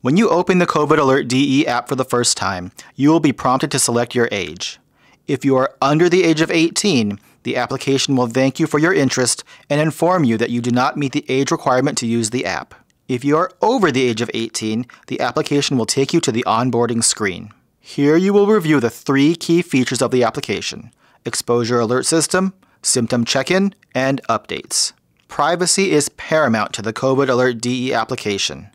When you open the COVID Alert DE app for the first time, you will be prompted to select your age. If you are under the age of 18, the application will thank you for your interest and inform you that you do not meet the age requirement to use the app. If you are over the age of 18, the application will take you to the onboarding screen. Here you will review the three key features of the application, exposure alert system, symptom check-in, and updates. Privacy is paramount to the COVID Alert DE application.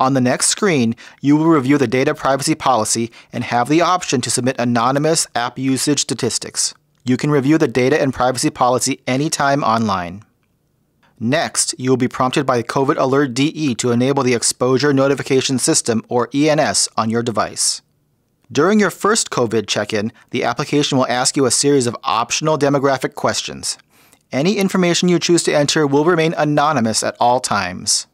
On the next screen, you will review the data privacy policy and have the option to submit anonymous app usage statistics. You can review the data and privacy policy anytime online. Next, you will be prompted by COVID Alert DE to enable the Exposure Notification System, or ENS, on your device. During your first COVID check in, the application will ask you a series of optional demographic questions. Any information you choose to enter will remain anonymous at all times.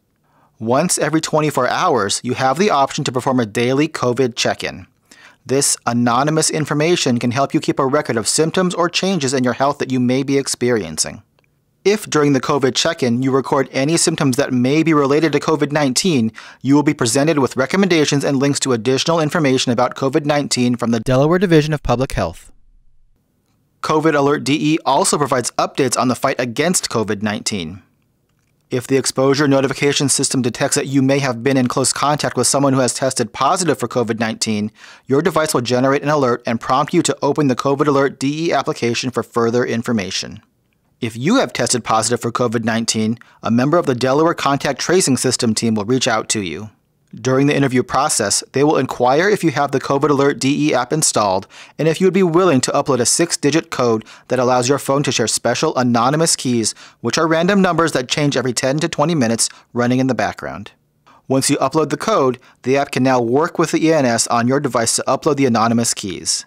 Once every 24 hours, you have the option to perform a daily COVID check in. This anonymous information can help you keep a record of symptoms or changes in your health that you may be experiencing. If during the COVID check in you record any symptoms that may be related to COVID 19, you will be presented with recommendations and links to additional information about COVID 19 from the Delaware Division of Public Health. COVID Alert DE also provides updates on the fight against COVID 19. If the exposure notification system detects that you may have been in close contact with someone who has tested positive for COVID 19, your device will generate an alert and prompt you to open the COVID Alert DE application for further information. If you have tested positive for COVID 19, a member of the Delaware Contact Tracing System team will reach out to you. During the interview process, they will inquire if you have the COVID Alert DE app installed and if you would be willing to upload a six digit code that allows your phone to share special anonymous keys, which are random numbers that change every 10 to 20 minutes running in the background. Once you upload the code, the app can now work with the ENS on your device to upload the anonymous keys.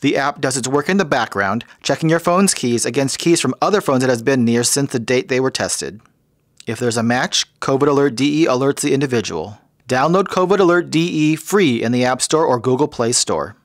The app does its work in the background, checking your phone's keys against keys from other phones that has been near since the date they were tested. If there's a match, COVID Alert DE alerts the individual. Download COVID Alert DE free in the App Store or Google Play Store.